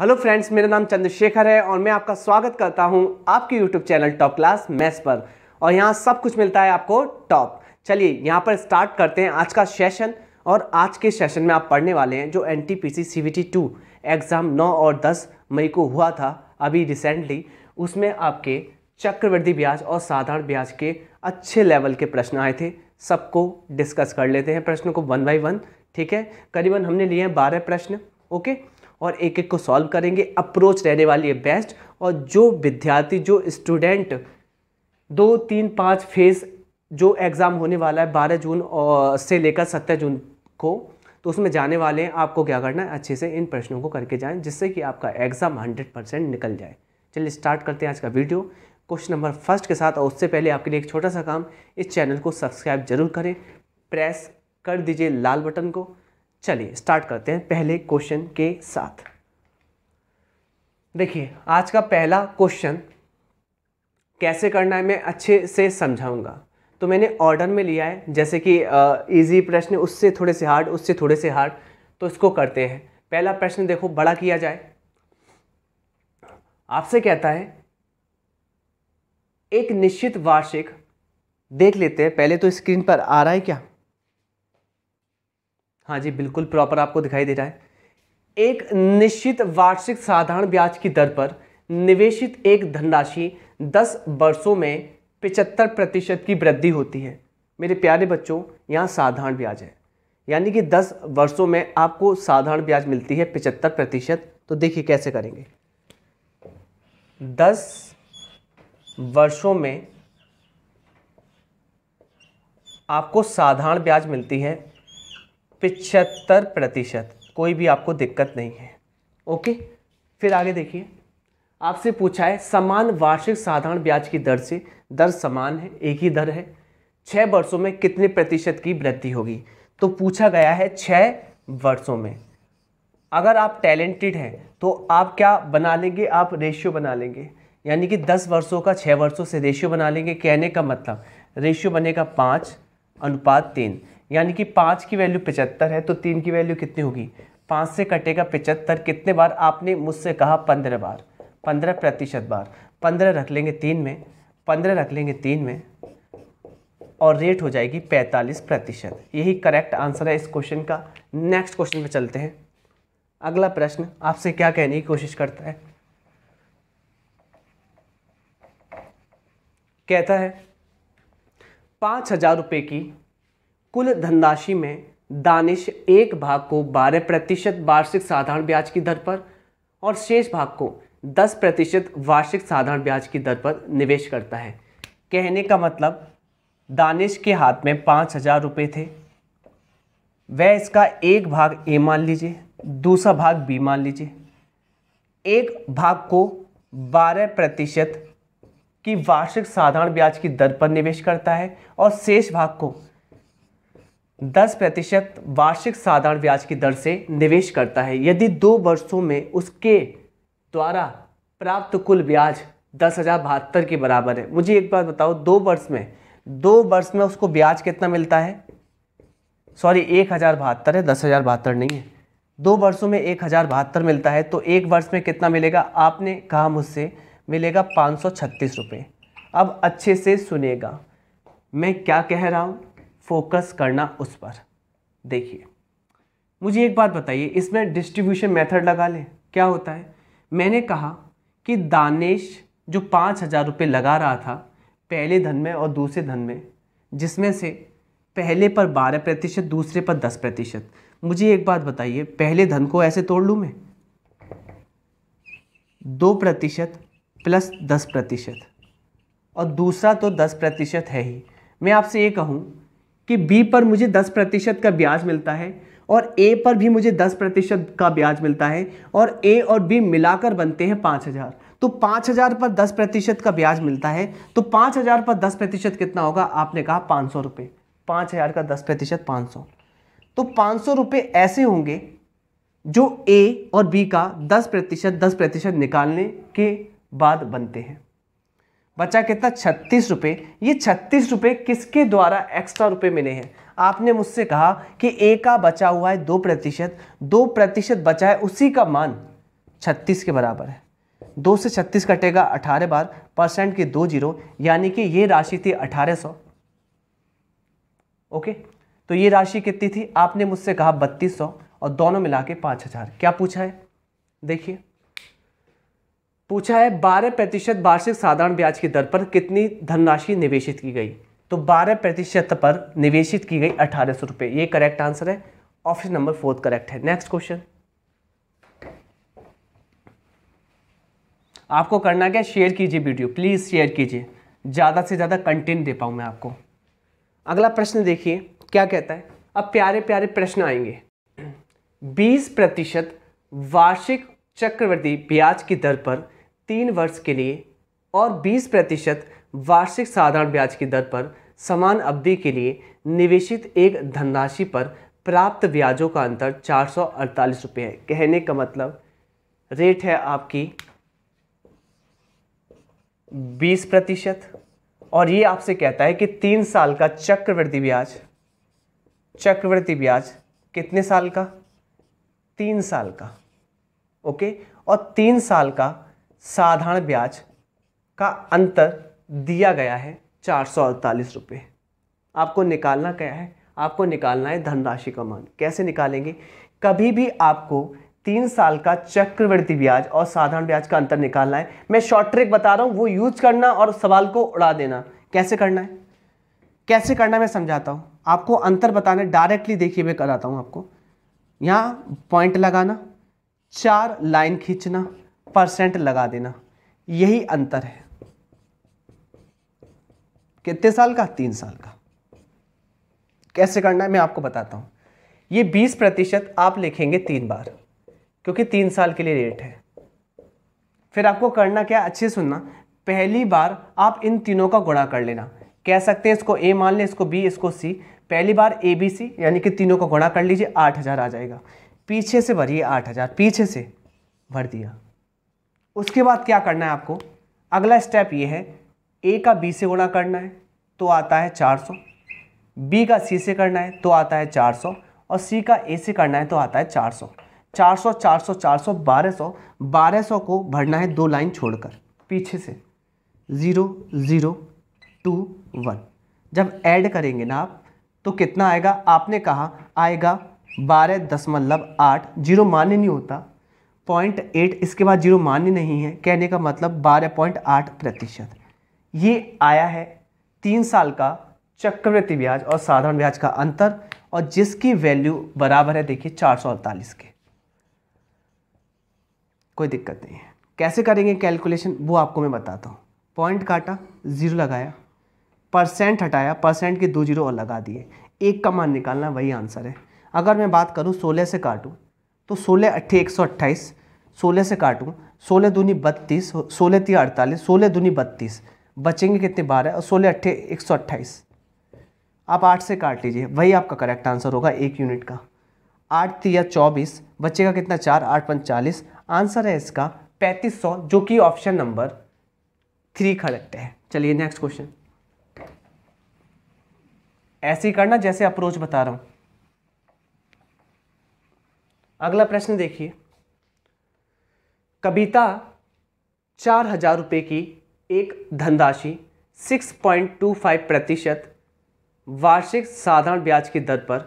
hello friends मेरा नाम चंद्रशेखर है और मैं आपका स्वागत करता हूं आपके YouTube channel top class maths पर और यहां सब कुछ मिलता है आपको टॉप चलिए यहां पर स्टार्ट करते हैं आज का सेशन और आज के सेशन में आप पढ़ने वाले हैं जो N T P C C B T two exam नौ और दस मई को हुआ था अभी रिसेंटली उसमें आपके चक्रवृद्धि ब्याज और साधारण ब्याज के अच्छे लेवल के प्रश्न आए थे सबको डिस्कस कर लेते हैं प्रश्नों को वन बाई वन ठीक है करीबन हमने लिए हैं बारह प्रश्न ओके और एक एक को सॉल्व करेंगे अप्रोच रहने वाली है बेस्ट और जो विद्यार्थी जो स्टूडेंट दो तीन पाँच फेज़ जो एग्ज़ाम होने वाला है बारह जून और से लेकर सत्रह जून को तो उसमें जाने वाले हैं आपको क्या करना है अच्छे से इन प्रश्नों को करके जाएं जिससे कि आपका एग्ज़ाम हंड्रेड परसेंट निकल जाए चलिए स्टार्ट करते हैं आज का वीडियो क्वेश्चन नंबर फर्स्ट के साथ और उससे पहले आपके लिए एक छोटा सा काम इस चैनल को सब्सक्राइब जरूर करें प्रेस कर दीजिए लाल बटन को चलिए स्टार्ट करते हैं पहले क्वेश्चन के साथ देखिए आज का पहला क्वेश्चन कैसे करना है मैं अच्छे से समझाऊंगा तो मैंने ऑर्डर में लिया है जैसे कि इजी प्रश्न उससे थोड़े से हार्ड उससे थोड़े से हार्ड तो इसको करते हैं पहला प्रश्न देखो बड़ा किया जाए आपसे कहता है एक निश्चित वार्षिक देख लेते हैं पहले तो स्क्रीन पर आ रहा है क्या हाँ जी बिल्कुल प्रॉपर आपको दिखाई दे रहा है एक निश्चित वार्षिक साधारण ब्याज की दर पर निवेशित एक धनराशि 10 वर्षों में पिचहत्तर प्रतिशत की वृद्धि होती है मेरे प्यारे बच्चों यहाँ साधारण ब्याज है यानी कि 10 वर्षों में आपको साधारण ब्याज मिलती है पिचहत्तर प्रतिशत तो देखिए कैसे करेंगे 10 वर्षों में आपको साधारण ब्याज मिलती है पिछहत्तर प्रतिशत कोई भी आपको दिक्कत नहीं है ओके फिर आगे देखिए आपसे पूछा है समान वार्षिक साधारण ब्याज की दर से दर समान है एक ही दर है छः वर्षों में कितने प्रतिशत की वृद्धि होगी तो पूछा गया है छः वर्षों में अगर आप टैलेंटेड हैं तो आप क्या बना लेंगे आप रेशियो बना लेंगे यानी कि दस वर्षों का छः वर्षों से रेशियो बना लेंगे कहने का मतलब रेशियो बनेगा पाँच अनुपात तीन यानी कि पाँच की वैल्यू पचहत्तर है तो तीन की वैल्यू कितनी होगी पाँच से कटेगा पचहत्तर कितने बार आपने मुझसे कहा पंद्रह बार पंद्रह प्रतिशत बार पंद्रह रख लेंगे तीन में पंद्रह रख लेंगे तीन में और रेट हो जाएगी पैंतालीस प्रतिशत यही करेक्ट आंसर है इस क्वेश्चन का नेक्स्ट क्वेश्चन पे चलते हैं अगला प्रश्न आपसे क्या कहने की कोशिश करता है कहता है पाँच हज़ार रुपये की कुल धनराशि में दानिश एक भाग को 12 प्रतिशत वार्षिक साधारण ब्याज की दर पर और शेष भाग को 10 प्रतिशत वार्षिक साधारण ब्याज की दर पर निवेश करता है कहने का मतलब दानिश के हाथ में पाँच हजार रुपये थे वह इसका एक भाग ए मान लीजिए दूसरा भाग बी मान लीजिए एक भाग को 12 प्रतिशत की वार्षिक साधारण ब्याज की दर पर निवेश करता है और शेष भाग को दस प्रतिशत वार्षिक साधारण ब्याज की दर से निवेश करता है यदि दो वर्षों में उसके द्वारा प्राप्त कुल ब्याज दस हज़ार बहत्तर के बराबर है मुझे एक बात बताओ दो वर्ष में दो वर्ष में उसको ब्याज कितना मिलता है सॉरी एक हज़ार बहत्तर है दस हज़ार बहत्तर नहीं है दो वर्षों में एक हज़ार बहत्तर मिलता है तो एक वर्ष में कितना मिलेगा आपने कहा मुझसे मिलेगा पाँच सौ छत्तीस रुपये अब अच्छे से सुनेगा मैं क्या कह रहा हूँ फोकस करना उस पर देखिए मुझे एक बात बताइए इसमें डिस्ट्रीब्यूशन मेथड लगा लें क्या होता है मैंने कहा कि दानेश जो पाँच हज़ार रुपये लगा रहा था पहले धन में और दूसरे धन में जिसमें से पहले पर बारह प्रतिशत दूसरे पर दस प्रतिशत मुझे एक बात बताइए पहले धन को ऐसे तोड़ लूँ मैं दो प्रतिशत प्लस दस प्रतिशत और दूसरा तो दस प्रतिशत है ही मैं आपसे ये कहूँ कि बी पर मुझे दस प्रतिशत का ब्याज मिलता है और ए पर भी मुझे दस प्रतिशत का ब्याज मिलता है और ए और बी मिलाकर बनते हैं पाँच हज़ार तो पाँच हज़ार पर दस प्रतिशत का ब्याज मिलता है तो पाँच हज़ार पर दस प्रतिशत कितना होगा आपने कहा पाँच सौ रुपये पाँच हज़ार का दस प्रतिशत पाँच सौ तो पाँच सौ रुपये ऐसे होंगे जो ए और बी का दस प्रतिशत दस प्रतिशत निकालने के बाद बनते हैं बचा कितना छत्तीस रुपये ये छत्तीस रुपये किसके द्वारा एक्स्ट्रा रुपये मिले हैं आपने मुझसे कहा कि ए का बचा हुआ है दो प्रतिशत दो प्रतिशत बचा है उसी का मान छत्तीस के बराबर है दो से छत्तीस कटेगा अठारह बार परसेंट के दो जीरो यानी कि ये राशि थी अठारह सौ ओके तो ये राशि कितनी थी आपने मुझसे कहा बत्तीस सौ और दोनों मिला के पाँच हज़ार क्या पूछा है देखिए पूछा है बारह प्रतिशत वार्षिक साधारण ब्याज की दर पर कितनी धनराशि निवेशित की गई तो बारह प्रतिशत पर निवेशित की गई अठारह सौ रुपये ये करेक्ट आंसर है ऑप्शन नंबर फोर्थ करेक्ट है नेक्स्ट क्वेश्चन आपको करना क्या शेयर कीजिए वीडियो प्लीज़ शेयर कीजिए ज़्यादा से ज़्यादा कंटेंट दे पाऊं मैं आपको अगला प्रश्न देखिए क्या कहता है अब प्यारे प्यारे प्रश्न आएंगे बीस प्रतिशत वार्षिक चक्रवर्ती ब्याज की दर पर तीन वर्ष के लिए और 20 प्रतिशत वार्षिक साधारण ब्याज की दर पर समान अवधि के लिए निवेशित एक धनराशि पर प्राप्त ब्याजों का अंतर चार सौ अड़तालीस रुपये है कहने का मतलब रेट है आपकी 20 प्रतिशत और ये आपसे कहता है कि तीन साल का चक्रवृद्धि ब्याज चक्रवृद्धि ब्याज कितने साल का तीन साल का ओके और तीन साल का साधारण ब्याज का अंतर दिया गया है चार सौ अड़तालीस रुपये आपको निकालना क्या है आपको निकालना है धनराशि का मान कैसे निकालेंगे कभी भी आपको तीन साल का चक्रवृद्धि ब्याज और साधारण ब्याज का अंतर निकालना है मैं शॉर्ट ट्रिक बता रहा हूँ वो यूज करना और सवाल को उड़ा देना कैसे करना है कैसे करना है मैं समझाता हूँ आपको अंतर बताना डायरेक्टली देखिए मैं कराता हूँ आपको यहाँ पॉइंट लगाना चार लाइन खींचना परसेंट लगा देना यही अंतर है कितने साल का तीन साल का कैसे करना है मैं आपको बताता हूँ ये बीस प्रतिशत आप लिखेंगे तीन बार क्योंकि तीन साल के लिए रेट है फिर आपको करना क्या अच्छे सुनना पहली बार आप इन तीनों का गुणा कर लेना कह सकते हैं इसको ए मान लें इसको बी इसको सी पहली बार ए बी सी यानी कि तीनों का गुणा कर लीजिए आठ हज़ार आ जाएगा पीछे से भरिए आठ हज़ार पीछे से भर दिया उसके बाद क्या करना है आपको अगला स्टेप ये है ए का बी से गुणा करना है तो आता है चार सौ बी का सी से करना है तो आता है चार सौ और सी का ए से करना है तो आता है चार सौ चार सौ चार सौ चार सौ बारह सौ बारह सौ को भरना है दो लाइन छोड़कर पीछे से ज़ीरो ज़ीरो टू वन जब ऐड करेंगे ना आप तो कितना आएगा आपने कहा आएगा बारह दशमलव आठ जीरो मान्य नहीं होता पॉइंट एट इसके बाद जीरो मान्य नहीं है कहने का मतलब बारह पॉइंट आठ प्रतिशत ये आया है तीन साल का चक्रवृत्ति ब्याज और साधारण ब्याज का अंतर और जिसकी वैल्यू बराबर है देखिए चार सौ अड़तालीस के कोई दिक्कत नहीं है कैसे करेंगे कैलकुलेशन वो आपको मैं बताता हूँ पॉइंट काटा ज़ीरो लगाया परसेंट हटाया परसेंट के दो जीरो और लगा दिए एक का मान निकालना वही आंसर है अगर मैं बात करूँ सोलह से काटूँ तो सोलह अट्ठे एक सौ अट्ठाईस सोलह से काटूँ सोलह दूनी बत्तीस सोलह ती अड़तालीस सोलह दूनी बत्तीस बचेंगे कितने बारह और सोलह अट्ठे एक सौ अट्ठाईस आप आठ से काट लीजिए वही आपका करेक्ट आंसर होगा एक यूनिट का आठ या चौबीस बचेगा कितना चार आठ पंच चालीस आंसर है इसका पैंतीस सौ जो कि ऑप्शन नंबर थ्री करेक्ट है चलिए नेक्स्ट क्वेश्चन ऐसे ही करना जैसे अप्रोच बता रहा हूँ अगला प्रश्न देखिए कविता चार हजार रुपये की एक धनराशि 6.25 प्रतिशत वार्षिक साधारण ब्याज की दर पर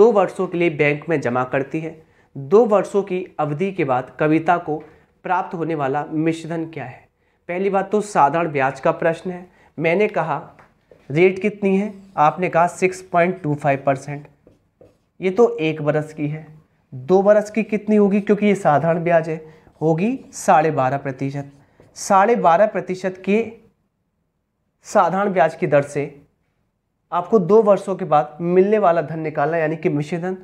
दो वर्षों के लिए बैंक में जमा करती है दो वर्षों की अवधि के बाद कविता को प्राप्त होने वाला मिश्रधन क्या है पहली बात तो साधारण ब्याज का प्रश्न है मैंने कहा रेट कितनी है आपने कहा 6.25 परसेंट ये तो एक बरस की है दो बरस की कितनी होगी क्योंकि ये साधारण ब्याज है होगी साढ़े बारह प्रतिशत साढ़े बारह प्रतिशत के साधारण ब्याज की दर से आपको दो वर्षों के बाद मिलने वाला धन निकालना यानी कि मिश्र धन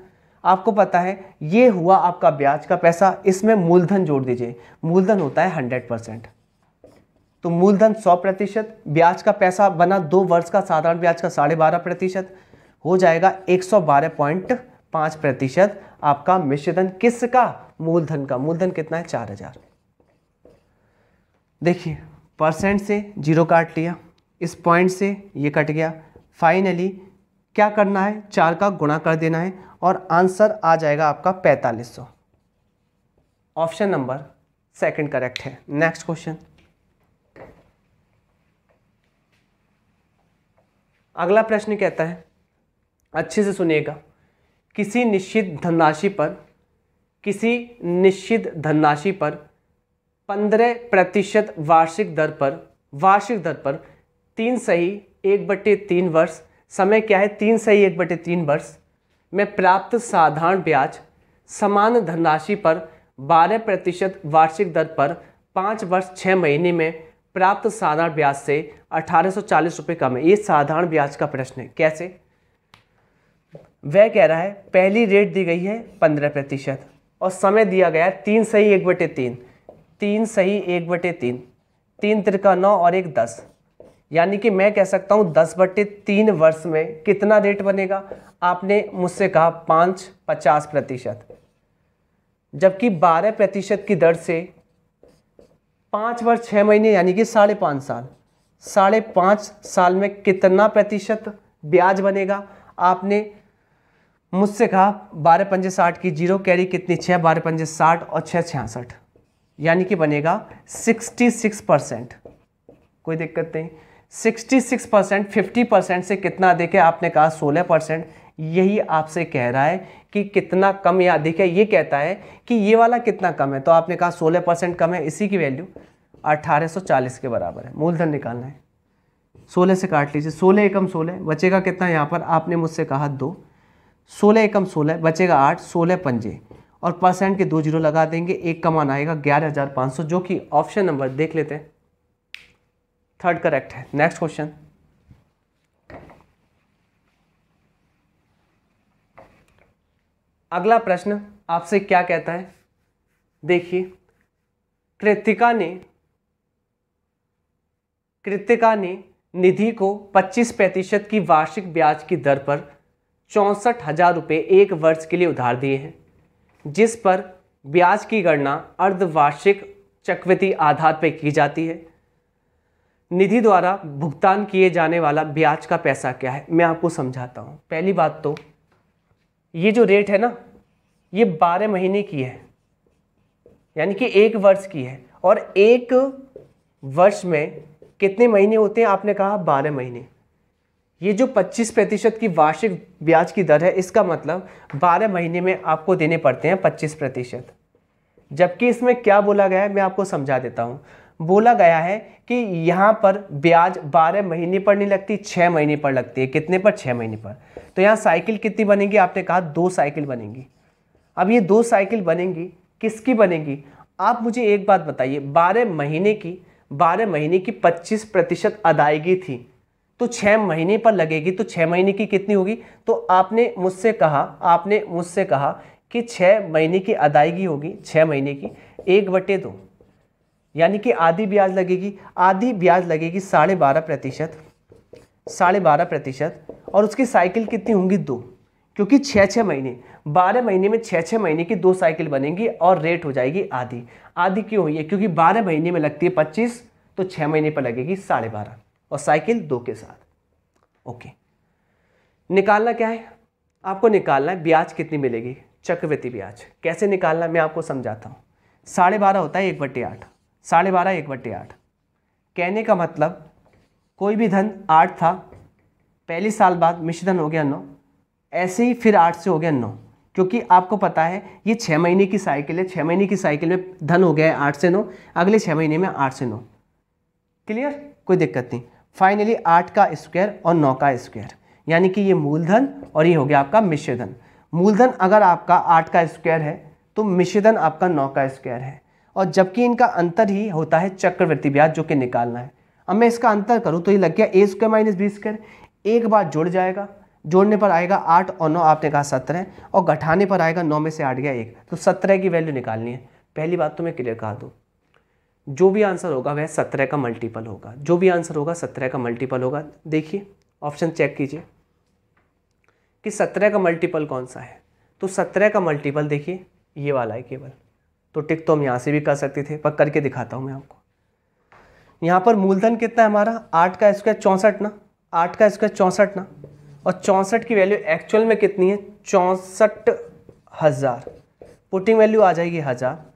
आपको पता है ये हुआ आपका ब्याज का पैसा इसमें मूलधन जोड़ दीजिए मूलधन होता है हंड्रेड परसेंट तो मूलधन सौ प्रतिशत ब्याज का पैसा बना दो वर्ष का साधारण ब्याज का साढ़े बारह प्रतिशत हो जाएगा एक सौ बारह पॉइंट पाँच प्रतिशत आपका मिश्रधन किसका मूलधन का मूलधन कितना है चार हजार देखिए परसेंट से जीरो काट लिया इस पॉइंट से ये कट गया फाइनली क्या करना है चार का गुणा कर देना है और आंसर आ जाएगा आपका पैंतालीस सौ ऑप्शन नंबर सेकंड करेक्ट है नेक्स्ट क्वेश्चन अगला प्रश्न कहता है अच्छे से सुनिएगा किसी निश्चित धनराशि पर किसी निश्चित धनराशि पर पंद्रह प्रतिशत वार्षिक दर पर वार्षिक दर पर तीन सही एक बटे तीन वर्ष समय क्या है तीन सही एक बटे तीन वर्ष में प्राप्त साधारण ब्याज समान धनराशि पर बारह प्रतिशत वार्षिक दर पर पाँच वर्ष छः महीने में प्राप्त साधारण ब्याज से अठारह सौ कम है ये साधारण ब्याज का प्रश्न है कैसे वह कह रहा है पहली रेट दी गई है पंद्रह प्रतिशत और समय दिया गया है तीन सही एक बटे तीन तीन सही एक बटे तीन तीन तिरका नौ और एक दस यानी कि मैं कह सकता हूँ दस बटे तीन वर्ष में कितना रेट बनेगा आपने मुझसे कहा पाँच पचास प्रतिशत जबकि बारह प्रतिशत की दर से पाँच वर्ष छः महीने यानी कि साढ़े पाँच साल साढ़े पाँच साल में कितना प्रतिशत ब्याज बनेगा आपने मुझसे कहा बारह पंजे साठ की जीरो कैरी कितनी छः बारह पंजे साठ और छः छियासठ यानी कि बनेगा सिक्सटी सिक्स परसेंट कोई दिक्कत नहीं sixty six percent fifty percent से कितना अधिक है आपने कहा सोलह परसेंट यही आपसे कह रहा है कि कितना कम या अधिक है ये कहता है कि ये वाला कितना कम है तो आपने कहा सोलह परसेंट कम है इसी की वैल्यू अट्ठारह सौ चालीस के बराबर है मूलधन निकालना है सोलह से काट लीजिए सोलह एकम सोलह बचेगा कितना यहाँ पर आपने मुझसे कहा दो सोलह एकम सोलह बचेगा आठ सोलह पंजे और परसेंट के दो जीरो लगा देंगे एक का मान आएगा ग्यारह हज़ार पाँच सौ जो कि ऑप्शन नंबर देख लेते हैं थर्ड करेक्ट है नेक्स्ट क्वेश्चन अगला प्रश्न आपसे क्या कहता है देखिए कृतिका ने कृतिका ने निधि को 25 प्रतिशत की वार्षिक ब्याज की दर पर चौंसठ हजार रुपये एक वर्ष के लिए उधार दिए हैं जिस पर ब्याज की गणना अर्धवार्षिक चक्रवृत्ति आधार पर की जाती है निधि द्वारा भुगतान किए जाने वाला ब्याज का पैसा क्या है मैं आपको समझाता हूँ पहली बात तो ये जो रेट है ना ये बारह महीने की है यानी कि एक वर्ष की है और एक वर्ष में कितने महीने होते हैं आपने कहा बारह महीने ये जो 25 प्रतिशत की वार्षिक ब्याज की दर है इसका मतलब 12 महीने में आपको देने पड़ते हैं 25 प्रतिशत जबकि इसमें क्या बोला गया है मैं आपको समझा देता हूँ बोला गया है कि यहाँ पर ब्याज 12 महीने पर नहीं लगती 6 महीने पर लगती है कितने पर 6 महीने पर तो यहाँ साइकिल कितनी बनेगी आपने कहा दो साइकिल बनेंगी अब ये दो साइकिल बनेंगी किसकी बनेगी आप मुझे एक बात बताइए बारह महीने की बारह महीने की पच्चीस प्रतिशत अदायगी थी तो छः महीने पर लगेगी तो छः महीने की कितनी होगी तो आपने मुझसे कहा आपने मुझसे कहा कि छः महीने की अदायगी होगी छः महीने की एक बटे दो यानी कि आधी ब्याज लगेगी आधी ब्याज लगेगी साढ़े बारह प्रतिशत साढ़े बारह प्रतिशत और उसकी साइकिल कितनी होंगी दो क्योंकि छः छः महीने बारह महीने में छः छः महीने की दो साइकिल बनेंगी और रेट हो जाएगी आधी आधी क्यों हुई है क्योंकि बारह महीने में लगती है पच्चीस तो छः महीने पर लगेगी साढ़े बारह और साइकिल दो के साथ ओके निकालना क्या है आपको निकालना है ब्याज कितनी मिलेगी चक्रवृत्ति ब्याज कैसे निकालना मैं आपको समझाता हूँ साढ़े बारह होता है एक बट्टे आठ साढ़े बारह एक बट्टे आठ कहने का मतलब कोई भी धन आठ था पहले साल बाद मिश्र धन हो गया नौ ऐसे ही फिर आठ से हो गया नौ क्योंकि आपको पता है ये छः महीने की साइकिल है छः महीने की साइकिल में धन हो गया है आठ से नौ अगले छः महीने में आठ से नौ क्लियर कोई दिक्कत नहीं फाइनली आठ का स्क्वायर और नौ का स्क्वायर यानी कि ये मूलधन और ये हो गया आपका मिश्रधन मूलधन अगर आपका आठ का स्क्वायर है तो मिश्रधन आपका नौ का स्क्वायर है और जबकि इनका अंतर ही होता है चक्रवृत्ति ब्याज जो कि निकालना है अब मैं इसका अंतर करूँ तो ये लग गया A square minus B square एक बार जुड़ जाएगा जोड़ने पर आएगा आठ और नौ आपने कहा सत्रह और घटाने पर आएगा नौ में से आठ गया एक तो सत्रह की वैल्यू निकालनी है पहली बात तो मैं क्लियर कहा दूँ जो भी आंसर होगा वह सत्रह का मल्टीपल होगा जो भी आंसर होगा सत्रह का मल्टीपल होगा देखिए ऑप्शन चेक कीजिए कि सत्रह का मल्टीपल कौन सा है तो सत्रह का मल्टीपल देखिए ये वाला है केवल तो टिक तो हम यहाँ से भी कर सकते थे पर करके दिखाता हूँ मैं आपको यहाँ पर मूलधन कितना है हमारा आठ का स्क्वायर चौंसठ ना आठ का स्क्वायर चौंसठ ना और चौंसठ की वैल्यू एक्चुअल में कितनी है चौंसठ हज़ार पुटिंग वैल्यू आ जाएगी हज़ार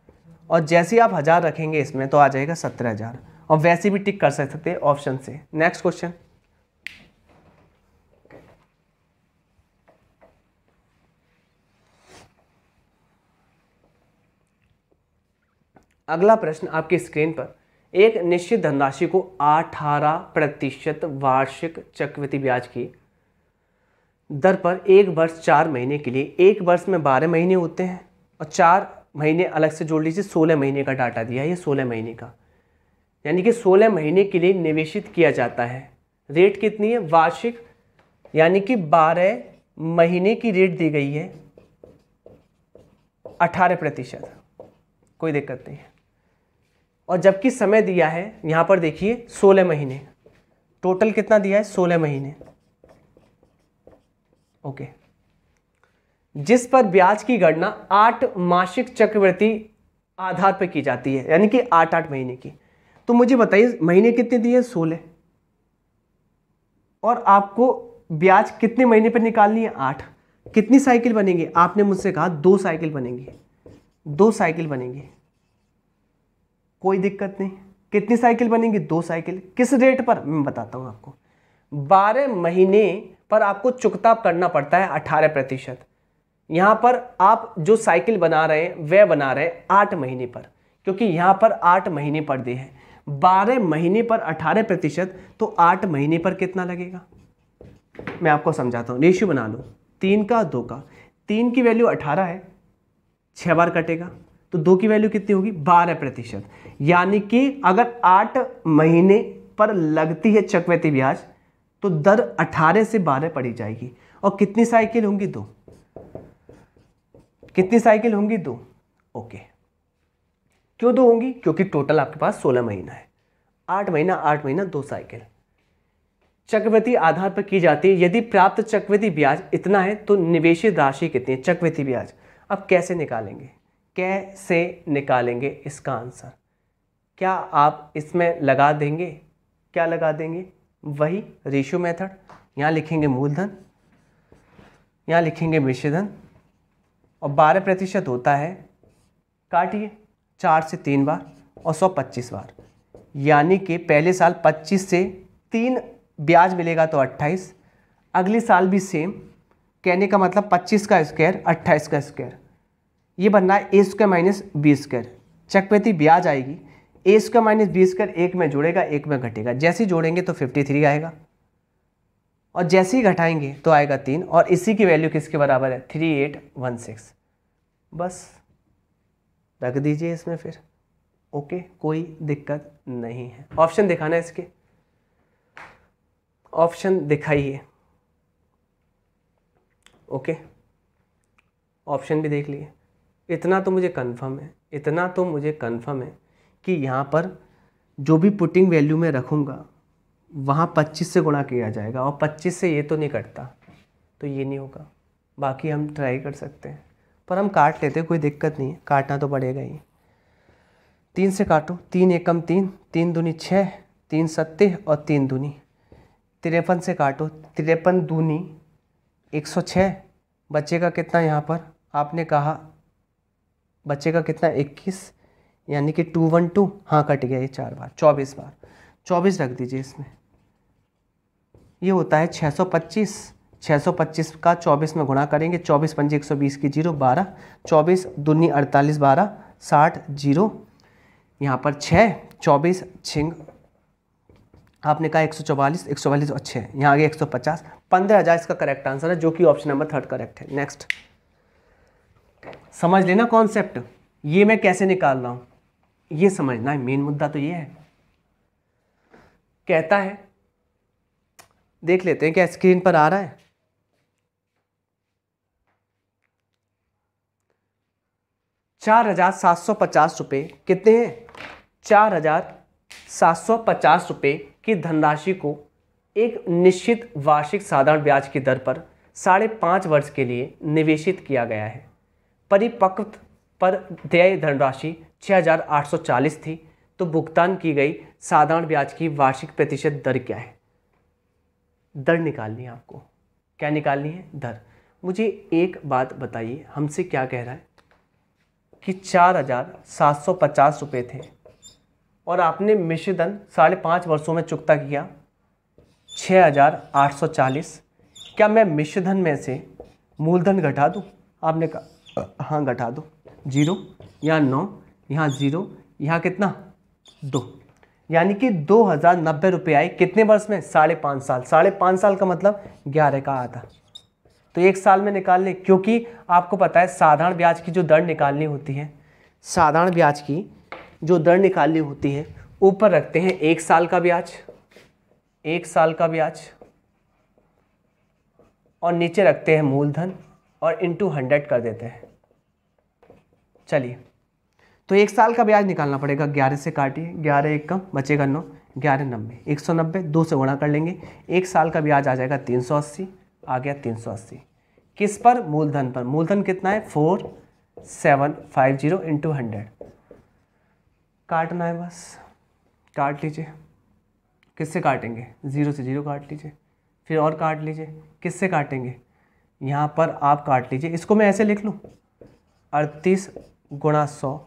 और जैसे आप हज़ार रखेंगे इसमें तो आ जाएगा सत्रह हज़ार और वैसे भी टिक कर सकते हैं ऑप्शन से नेक्स्ट क्वेश्चन अगला प्रश्न आपकी स्क्रीन पर एक निश्चित धनराशि को 18 प्रतिशत वार्षिक चक्रवृद्धि ब्याज की दर पर एक वर्ष चार महीने के लिए एक वर्ष में बारह महीने होते हैं और चार महीने अलग से जोड़ लीजिए सोलह महीने का डाटा दिया है ये सोलह महीने का यानी कि सोलह महीने के लिए निवेशित किया जाता है रेट कितनी है वार्षिक यानी कि बारह महीने की रेट दी गई है अठारह प्रतिशत कोई दिक्कत नहीं है और जबकि समय दिया है यहाँ पर देखिए सोलह महीने टोटल कितना दिया है सोलह महीने ओके जिस पर ब्याज की गणना आठ मासिक चक्रवृत्ति आधार पर की जाती है यानी कि आठ आठ महीने की तो मुझे बताइए महीने कितने दिए सोलह और आपको ब्याज कितने महीने पर निकालनी है आठ कितनी साइकिल बनेंगी आपने मुझसे कहा दो साइकिल बनेंगी दो साइकिल बनेंगी कोई दिक्कत नहीं कितनी साइकिल बनेंगी दो साइकिल किस रेट पर मैं बताता हूँ आपको बारह महीने पर आपको चुकता करना पड़ता है अठारह प्रतिशत यहाँ पर आप जो साइकिल बना रहे हैं वह बना रहे हैं आठ महीने पर क्योंकि यहाँ पर आठ महीने पर दे है बारह महीने पर अठारह प्रतिशत तो आठ महीने पर कितना लगेगा मैं आपको समझाता हूँ रेशियो बना लो तीन का दो का तीन की वैल्यू अठारह है छः बार कटेगा तो दो की वैल्यू कितनी होगी बारह प्रतिशत यानी कि अगर आठ महीने पर लगती है चकवेती ब्याज तो दर अठारह से बारह पड़ी जाएगी और कितनी साइकिल होंगी दो कितनी साइकिल होंगी दो ओके क्यों दो होंगी क्योंकि टोटल आपके पास सोलह महीना है आठ महीना आठ महीना दो साइकिल चक्रवृद्धि आधार पर की जाती है यदि प्राप्त चक्रवृद्धि ब्याज इतना है तो निवेशित राशि कितनी है चक्रवृद्धि ब्याज अब कैसे निकालेंगे कैसे निकालेंगे इसका आंसर क्या आप इसमें लगा देंगे क्या लगा देंगे वही रेशियो मेथड यहाँ लिखेंगे मूलधन यहाँ लिखेंगे मिश्रधन और बारह प्रतिशत होता है काटिए चार से तीन बार और सौ पच्चीस बार यानी कि पहले साल पच्चीस से तीन ब्याज मिलेगा तो अट्ठाईस अगले साल भी सेम कहने का मतलब पच्चीस का स्क्वायर अट्ठाईस का स्क्वायर ये बनना है A square minus B square चकपेती ब्याज आएगी A square minus B square एक में जुड़ेगा एक में घटेगा जैसे जोड़ेंगे तो फिफ्टी थ्री आएगा और जैसे ही घटाएंगे तो आएगा तीन और इसी की वैल्यू किसके बराबर है थ्री एट वन सिक्स बस रख दीजिए इसमें फिर ओके कोई दिक्कत नहीं है ऑप्शन दिखाना है इसके ऑप्शन दिखाइए ओके ऑप्शन भी देख लिए इतना तो मुझे कंफर्म है इतना तो मुझे कंफर्म है कि यहाँ पर जो भी पुटिंग वैल्यू मैं रखूँगा वहाँ पच्चीस से गुणा किया जाएगा और पच्चीस से ये तो नहीं कटता तो ये नहीं होगा बाकी हम ट्राई कर सकते हैं पर हम काट लेते कोई दिक्कत नहीं है काटना तो पड़ेगा ही तीन से काटो तीन एकम तीन तीन दूनी छः तीन सत्ते और तीन दूनी तिरपन से काटो तिरपन दूनी एक सौ छः बच्चे का कितना यहाँ पर आपने कहा बच्चे का कितना इक्कीस यानी कि टू वन टू हाँ कट गया ये चार बार चौबीस बार चौबीस रख दीजिए इसमें ये होता है 625 625 का 24 में गुणा करेंगे 24 पंजे 120 की जीरो बारह चौबीस दुनी अड़तालीस बारह साठ जीरो यहाँ पर 6 चौबीस छिंग आपने कहा एक सौ चौवालीस एक सौ चालीस अच्छे हैं यहाँ आगे एक सौ पचास पंद्रह हज़ार इसका करेक्ट आंसर है जो कि ऑप्शन नंबर थर्ड करेक्ट है नेक्स्ट समझ लेना कॉन्सेप्ट ये मैं कैसे निकाल रहा हूँ ये समझना है मेन मुद्दा तो ये है कहता है देख लेते हैं क्या स्क्रीन पर आ रहा है चार हजार सात सौ पचास रुपये कितने हैं चार हजार सात सौ पचास रुपये की धनराशि को एक निश्चित वार्षिक साधारण ब्याज की दर पर साढ़े पाँच वर्ष के लिए निवेशित किया गया है परिपक्व पर देय धनराशि छः हजार आठ सौ चालीस थी तो भुगतान की गई साधारण ब्याज की वार्षिक प्रतिशत दर क्या है दर निकालनी है आपको क्या निकालनी है दर मुझे एक बात बताइए हमसे क्या कह रहा है कि चार हज़ार सात सौ पचास रुपये थे और आपने मिश्रधन साढ़े पाँच वर्षों में चुकता किया छः हज़ार आठ सौ चालीस क्या मैं मिश्रधन में से मूलधन घटा दूँ आपने कहा हाँ घटा दो जीरो यहाँ नौ यहाँ ज़ीरो यहाँ कितना दो यानी कि दो हज़ार नब्बे रुपये आए कितने वर्ष में साढ़े पाँच साल साढ़े पाँच साल का मतलब ग्यारह का आधा तो एक साल में निकाल लें क्योंकि आपको पता है साधारण ब्याज की जो दर निकालनी होती है साधारण ब्याज की जो दर निकालनी होती है ऊपर रखते हैं एक साल का ब्याज एक साल का ब्याज और नीचे रखते हैं मूलधन और इंटू हंड्रेड कर देते हैं चलिए तो एक साल का ब्याज निकालना पड़ेगा ग्यारह से काटिए ग्यारह एक कम बचेगा नौ ग्यारह नब्बे एक सौ नब्बे दो से गुणा कर लेंगे एक साल का ब्याज आ जाएगा तीन सौ अस्सी आ गया तीन सौ अस्सी किस पर मूलधन पर मूलधन कितना है four seven five zero into hundred काटना है बस काट लीजिए किससे काटेंगे ज़ीरो से ज़ीरो काट लीजिए फिर और काट लीजिए किससे काटेंगे यहाँ पर आप काट लीजिए इसको मैं ऐसे लिख लूँ अड़तीस गुणा सौ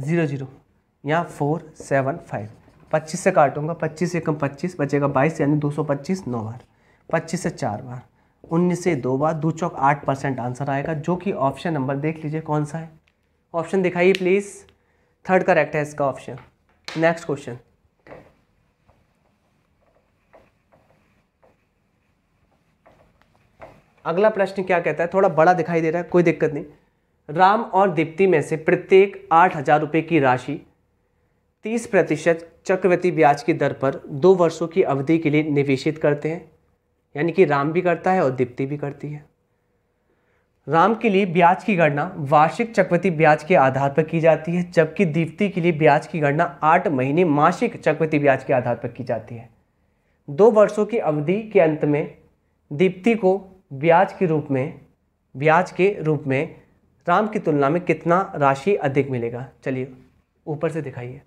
ज़ीरो जीरो यहाँ फोर सेवन फाइव पच्चीस से काटूंगा पच्चीस से कम पच्चीस बचेगा बाईस यानी दो सौ पच्चीस नौ बार पच्चीस से चार बार उन्नीस से दो बार दो चौक आठ परसेंट आंसर आएगा जो कि ऑप्शन नंबर देख लीजिए कौन सा है ऑप्शन दिखाइए प्लीज़ थर्ड करेक्ट है इसका ऑप्शन नेक्स्ट क्वेश्चन अगला प्रश्न क्या कहता है थोड़ा बड़ा दिखाई दे रहा है कोई दिक्कत नहीं राम और दीप्ति में से प्रत्येक आठ हजार रुपये की राशि तीस प्रतिशत चक्रवर्ती ब्याज की दर पर दो वर्षों की अवधि के लिए निवेशित करते हैं यानी कि राम भी करता है और दीप्ति भी करती है राम के लिए ब्याज की गणना वार्षिक चक्रवर्ती ब्याज के आधार पर की जाती है जबकि दीप्ति के लिए ब्याज की गणना आठ महीने मासिक चक्रवर्ती ब्याज के आधार पर की जाती है दो वर्षों की अवधि के अंत में दीप्ति को ब्याज के रूप में ब्याज के रूप में राम की तुलना में कितना राशि अधिक मिलेगा चलिए ऊपर से दिखाइए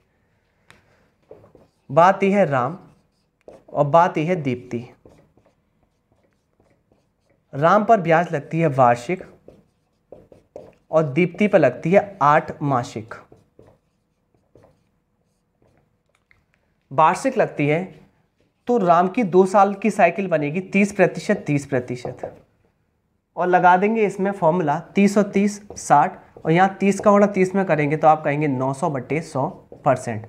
बात यह है राम और बात यह है दीप्ति राम पर ब्याज लगती है वार्षिक और दीप्ति पर लगती है आठ मासिक वार्षिक लगती है तो राम की दो साल की साइकिल बनेगी तीस प्रतिशत तीस प्रतिशत और लगा देंगे इसमें फॉर्मूला तीस और तीस साठ और यहाँ तीस का होना तीस में करेंगे तो आप कहेंगे नौ सौ बटे सौ परसेंट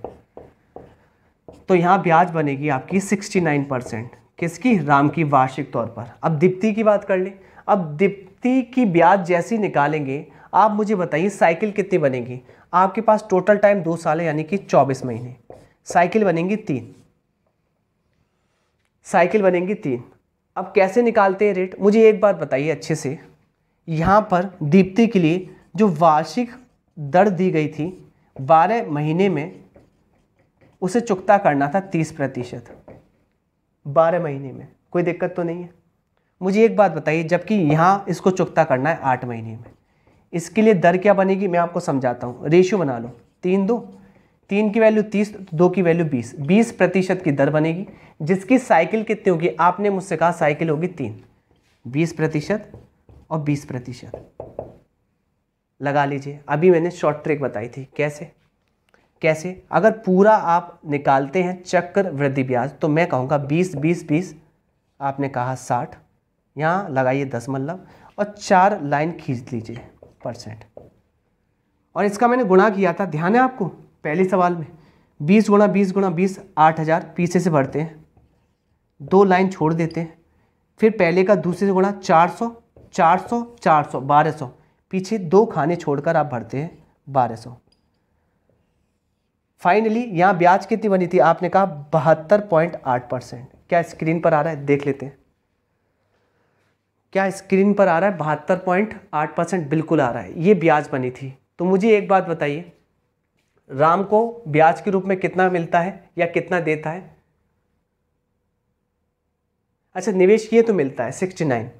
तो यहाँ ब्याज बनेगी आपकी सिक्सटी नाइन परसेंट किसकी राम की वार्षिक तौर पर अब दीप्ति की बात कर लें अब दीप्ति की ब्याज जैसी निकालेंगे आप मुझे बताइए साइकिल कितनी बनेगी आपके पास टोटल टाइम दो साल है यानी कि चौबीस महीने साइकिल बनेंगी तीन साइकिल बनेंगी तीन अब कैसे निकालते हैं रेट मुझे एक बात बताइए अच्छे से यहाँ पर दीप्ति के लिए जो वार्षिक दर दी गई थी बारह महीने में उसे चुकता करना था तीस प्रतिशत बारह महीने में कोई दिक्कत तो नहीं है मुझे एक बात बताइए जबकि यहाँ इसको चुकता करना है आठ महीने में इसके लिए दर क्या बनेगी मैं आपको समझाता हूँ रेशियो बना लो तीन दो तीन की वैल्यू तीस तो दो की वैल्यू बीस बीस प्रतिशत की दर बनेगी जिसकी साइकिल कितनी होगी आपने मुझसे कहा साइकिल होगी तीन बीस प्रतिशत और बीस प्रतिशत लगा लीजिए अभी मैंने शॉर्ट ट्रिक बताई थी कैसे कैसे अगर पूरा आप निकालते हैं चक्र वृद्धि ब्याज तो मैं कहूँगा बीस बीस बीस आपने कहा साठ यहाँ लगाइए दस मतलब और चार लाइन खींच लीजिए परसेंट और इसका मैंने गुणा किया था ध्यान है आपको पहले सवाल में बीस गुणा बीस गुणा बीस आठ हज़ार पीछे से भरते हैं दो लाइन छोड़ देते हैं फिर पहले का दूसरे से गुणा चार सौ चार सौ चार सौ बारह सौ पीछे दो खाने छोड़कर आप भरते हैं बारह सौ फाइनली यहाँ ब्याज कितनी बनी थी आपने कहा बहत्तर पॉइंट आठ परसेंट क्या स्क्रीन पर आ रहा है देख लेते हैं क्या स्क्रीन पर आ रहा है बहत्तर पॉइंट आठ परसेंट बिल्कुल आ रहा है ये ब्याज बनी थी तो मुझे एक बात बताइए राम को ब्याज के रूप में कितना मिलता है या कितना देता है अच्छा निवेश किए तो मिलता है सिक्सटी नाइन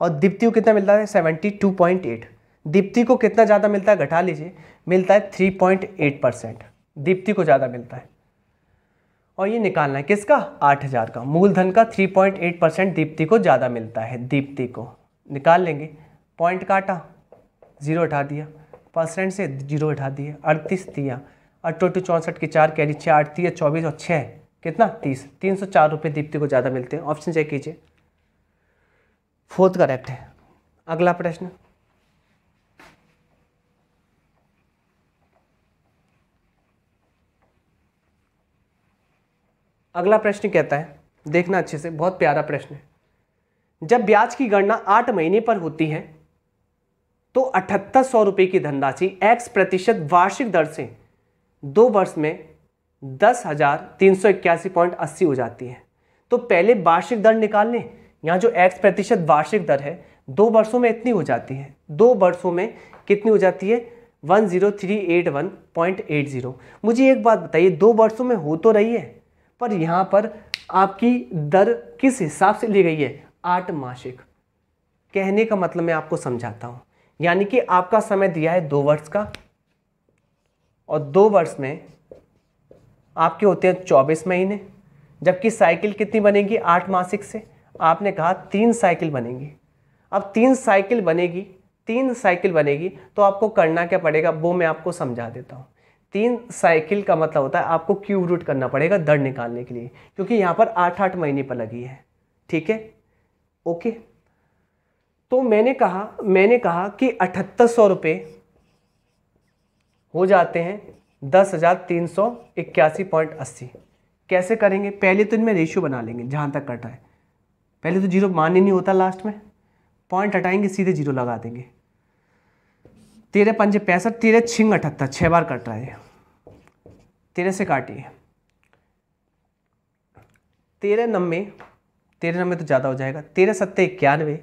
और दीप्ति को कितना मिलता है seventy two point eight Dipti को कितना ज़्यादा मिलता है घटा लीजिए मिलता है three point eight percent Dipti को ज़्यादा मिलता है और ये निकालना है किसका आठ हज़ार का मूलधन का three point eight percent Dipti को ज़्यादा मिलता है दीप्ति को निकाल लेंगे पॉइंट काटा ज़ीरो उठा दिया परसेंट से जीरो उठा दिया अड़तीस दिया टू चौंसठ की चार कैरी छः आठ तीस चौबीस और छः कितना तीस तीन सौ चार रुपये दीप्ति को ज़्यादा मिलते हैं ऑप्शन चेक कीजिए फोर्थ करेक्ट है अगला प्रश्न अगला प्रश्न कहता है देखना अच्छे से बहुत प्यारा प्रश्न है जब ब्याज की गणना आठ महीने पर होती है तो अठहत्तर सौ रुपये की धनराशि एक्स प्रतिशत वार्षिक दर से दो वर्ष में दस हज़ार तीन सौ इक्यासी पॉइंट अस्सी हो जाती है तो पहले वार्षिक दर निकाल लें यहाँ जो एक्स प्रतिशत वार्षिक दर है दो वर्षों में इतनी हो जाती है दो वर्षों में कितनी हो जाती है one zero three eight one point eight zero मुझे एक बात बताइए दो वर्षों में हो तो रही है पर यहाँ पर आपकी दर किस हिसाब से ली गई है आठ मासिक कहने का मतलब मैं आपको समझाता हूँ यानी कि आपका समय दिया है दो वर्ष का और दो वर्ष में आपके होते हैं चौबीस महीने जबकि साइकिल कितनी बनेगी आठ मासिक से आपने कहा तीन साइकिल बनेगी अब तीन साइकिल बनेगी तीन साइकिल बनेगी तो आपको करना क्या पड़ेगा वो मैं आपको समझा देता हूँ तीन साइकिल का मतलब होता है आपको क्यूब रूट करना पड़ेगा दर निकालने के लिए क्योंकि यहाँ पर आठ आठ महीने पर लगी है ठीक है ओके तो मैंने कहा मैंने कहा कि अठहत्तर सौ रुपये हो जाते हैं दस हज़ार तीन सौ इक्यासी पॉइंट अस्सी कैसे करेंगे पहले तो इनमें रेशियो बना लेंगे जहाँ तक कटा है पहले तो जीरो मान ही नहीं होता लास्ट में पॉइंट हटाएंगे सीधे जीरो लगा देंगे तेरह पंजे पैंसठ तेरह छिंग अठहत्तर छः बार कट रहा है तेरह से काटिए तेरह नब्बे तेरह नब्बे तो ज़्यादा हो जाएगा तेरह सत्ते इक्यानवे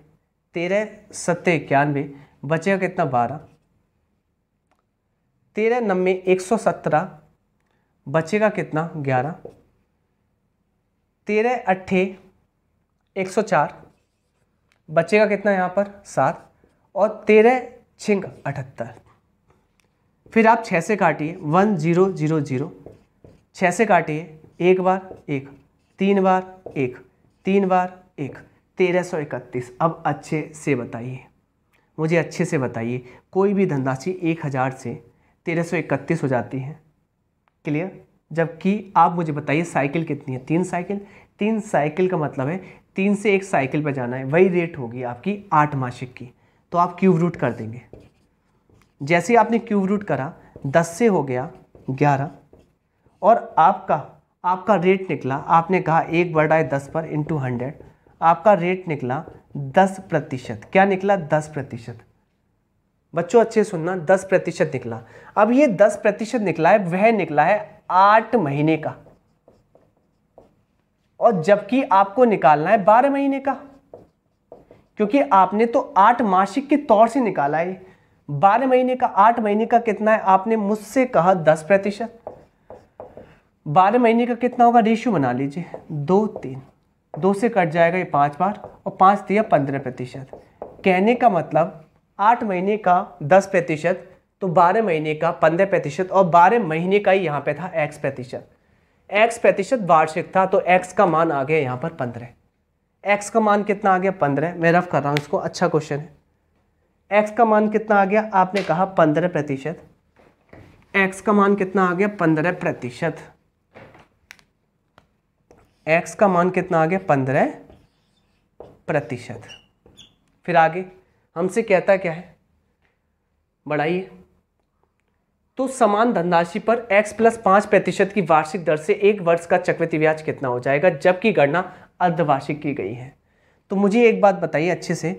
तेरह सत्ते इक्यानवे बचेगा कितना बारह तेरह नब्बे एक सौ सत्रह बचेगा कितना ग्यारह तेरह अट्ठे एक सौ चार बचेगा कितना यहाँ पर सात और तेरह छिंग अठहत्तर फिर आप छः से काटिए वन जीरो जीरो जीरो छः से काटिए एक बार एक तीन बार एक तीन बार एक तेरह सौ इकतीस अब अच्छे से बताइए मुझे अच्छे से बताइए कोई भी धनराशि एक हज़ार से तेरह सौ इकतीस हो जाती है क्लियर जबकि आप मुझे बताइए साइकिल कितनी है तीन साइकिल तीन साइकिल का मतलब है तीन से एक साइकिल पर जाना है वही रेट होगी आपकी आठ मासिक की तो आप क्यूब रूट कर देंगे जैसे आपने क्यूब रूट करा दस से हो गया ग्यारह और आपका आपका रेट निकला आपने कहा एक आए दस पर इंटू हंड्रेड आपका रेट निकला दस प्रतिशत क्या निकला दस प्रतिशत बच्चों अच्छे सुनना दस प्रतिशत निकला अब ये दस प्रतिशत निकला है वह निकला है आठ महीने का और जबकि आपको निकालना है बारह महीने का क्योंकि आपने तो आठ मासिक के तौर से निकाला है बारह महीने का आठ महीने का कितना है आपने मुझसे कहा दस प्रतिशत बारह महीने का कितना होगा रेशियो बना लीजिए दो तीन दो से कट जाएगा ये पांच बार और पांच दिया पंद्रह प्रतिशत कहने का मतलब आठ महीने का दस प्रतिशत तो बारह महीने का पंद्रह प्रतिशत और बारह महीने का ही यहाँ पे था एक्स प्रतिशत एक्स प्रतिशत वार्षिक था तो एक्स का मान आ गया यहाँ पर पंद्रह एक्स का मान कितना आ गया पंद्रह मैं रफ कर रहा हूँ इसको अच्छा क्वेश्चन है एक्स का मान कितना आ गया आपने कहा पंद्रह प्रतिशत एक्स का मान कितना आ गया पंद्रह प्रतिशत एक्स का मान कितना आ गया पंद्रह प्रतिशत फिर आगे हमसे कहता क्या है बढ़ाइए तो समान धनराशि पर x प्लस पाँच प्रतिशत की वार्षिक दर से एक वर्ष का चक्रवृद्धि ब्याज कितना हो जाएगा जबकि गणना अर्धवार्षिक की गई है तो मुझे एक बात बताइए अच्छे से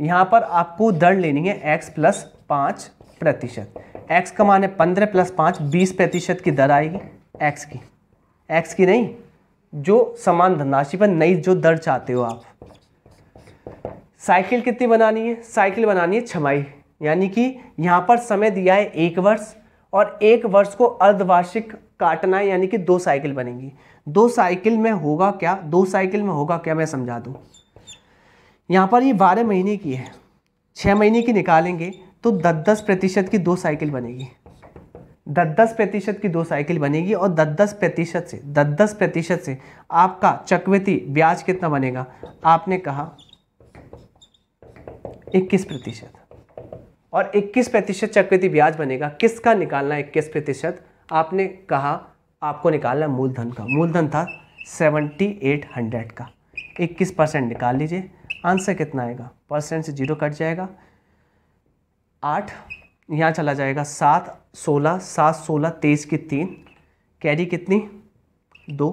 यहाँ पर आपको दर लेनी है x प्लस पाँच प्रतिशत एक्स का मान है पंद्रह प्लस पाँच बीस प्रतिशत की दर आएगी x की x की नहीं जो समान धनराशि पर नई जो दर चाहते हो आप साइकिल कितनी बनानी है साइकिल बनानी है छमाई यानी कि यहाँ पर समय दिया है एक वर्ष और एक वर्ष को अर्धवार्षिक काटना है यानी कि दो साइकिल बनेगी दो साइकिल में होगा क्या दो साइकिल में होगा क्या मैं समझा दूँ यहाँ पर ये बारह महीने की है छः महीने की निकालेंगे तो दस दस प्रतिशत की दो साइकिल बनेगी दस दस प्रतिशत की दो साइकिल बनेगी और दस दस प्रतिशत से दस दस प्रतिशत से आपका चक्रवृत्ति ब्याज कितना बनेगा आपने कहा इक्कीस प्रतिशत और इक्कीस प्रतिशत चक्रवृद्धि ब्याज बनेगा किसका निकालना इक्कीस प्रतिशत आपने कहा आपको निकालना मूलधन का मूलधन था सेवेंटी एट हंड्रेड का इक्कीस परसेंट निकाल लीजिए आंसर कितना आएगा परसेंट से जीरो कट जाएगा आठ यहाँ चला जाएगा सात सोलह सात सोलह तेईस की तीन कैरी कितनी दो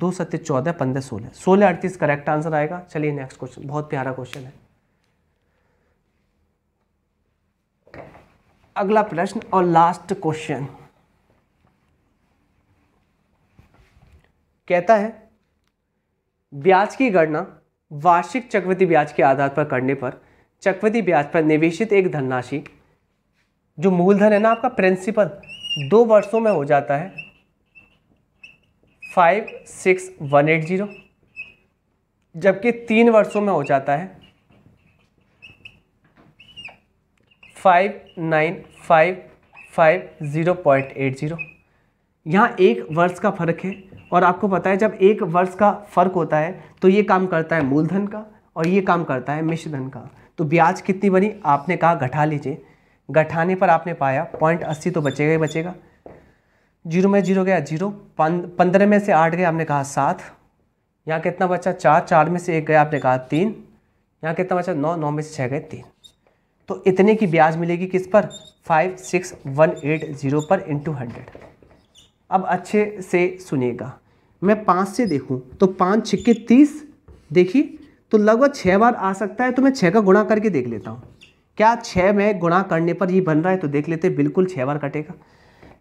दो सत्य चौदह पंद्रह सोलह सोलह अड़तीस करेक्ट आंसर आएगा चलिए नेक्स्ट क्वेश्चन बहुत प्यारा क्वेश्चन है अगला प्रश्न और लास्ट क्वेश्चन कहता है ब्याज की गणना वार्षिक चक्रवृद्धि ब्याज के आधार पर करने पर चक्रवृद्धि ब्याज पर निवेशित एक धनराशि जो मूलधन है ना आपका प्रिंसिपल दो वर्षों में हो जाता है five six one eight zero जबकि तीन वर्षों में हो जाता है five nine five five zero point eight zero यहाँ एक वर्ष का फ़र्क है और आपको पता है जब एक वर्ष का फ़र्क होता है तो ये काम करता है मूलधन का और ये काम करता है मिश्रधन का तो ब्याज कितनी बनी आपने कहा घटा लीजिए घटाने पर आपने पाया पॉइंट अस्सी तो बचेगा ही बचेगा जीरो में जीरो गया जीरो पंद्रह में से आठ गया आपने कहा सात यहाँ कितना बचा चार चार में से एक गया आपने कहा तीन यहाँ कितना बचा नौ नौ में से छः गए तीन तो इतने की ब्याज मिलेगी किस पर five six one eight zero पर इंटू हंड्रेड अब अच्छे से सुनेगा मैं पाँच से देखूँ तो पाँच छिक्के तीस देखिए तो लगभग छः बार आ सकता है तो मैं छः का गुणा करके देख लेता हूँ क्या छः में गुणा करने पर ये बन रहा है तो देख लेते बिल्कुल छः बार कटेगा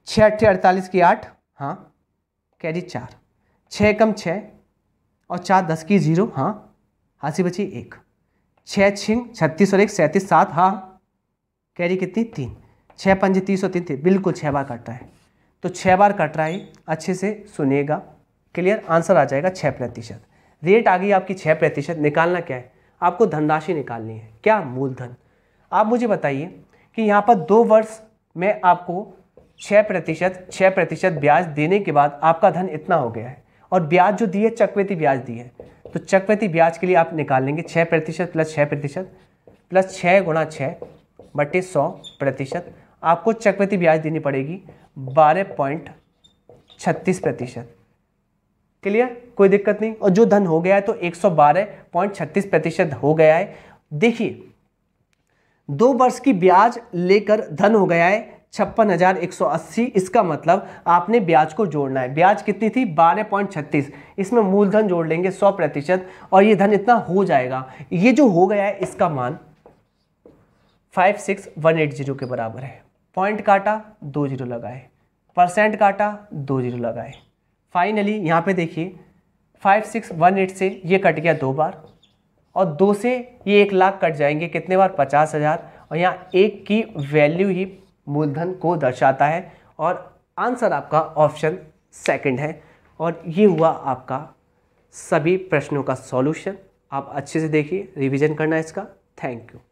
छः अट्ठे अड़तालीस की आठ हाँ कैरी चार छः कम छः और चार दस की ज़ीरो हाँ हाँसी बची एक छः छिंग छत्तीस और एक सैंतीस सात हाँ कैरी कितनी तीन छः पंजे तीस और तीन थे बिल्कुल छः बार कट रहा है तो छः बार कट रहा है अच्छे से सुनेगा क्लियर आंसर आ जाएगा छः प्रतिशत रेट आ गई आपकी छः प्रतिशत निकालना क्या है आपको धनराशि निकालनी है क्या मूलधन आप मुझे बताइए कि यहाँ पर दो वर्ष में आपको छः प्रतिशत छः प्रतिशत ब्याज देने के बाद आपका धन इतना हो गया है और ब्याज जो दिए है चक्रवृत्ति ब्याज दी है तो चक्रवृद्धि ब्याज के लिए आप निकाल लेंगे छः प्रतिशत प्लस छः प्रतिशत प्लस छः गुणा छः बटे सौ प्रतिशत आपको चक्रवृद्धि ब्याज देनी पड़ेगी बारह पॉइंट छत्तीस प्रतिशत क्लियर कोई दिक्कत नहीं और जो धन हो गया है तो एक सौ बारह पॉइंट छत्तीस प्रतिशत हो गया है देखिए दो वर्ष की ब्याज लेकर धन हो गया है छप्पन हज़ार एक सौ अस्सी इसका मतलब आपने ब्याज को जोड़ना है ब्याज कितनी थी बारह पॉइंट छत्तीस इसमें मूलधन जोड़ लेंगे सौ प्रतिशत और ये धन इतना हो जाएगा ये जो हो गया है इसका मान five six one eight zero के बराबर है पॉइंट काटा दो जीरो लगाए परसेंट काटा दो जीरो लगाए फाइनली यहाँ पे देखिए फाइव सिक्स वन एट से ये कट गया दो बार और दो से ये एक लाख कट जाएंगे कितने बार पचास हज़ार और यहाँ एक की वैल्यू ही मूलधन को दर्शाता है और आंसर आपका ऑप्शन सेकंड है और ये हुआ आपका सभी प्रश्नों का सॉल्यूशन आप अच्छे से देखिए रिवीजन करना इसका थैंक यू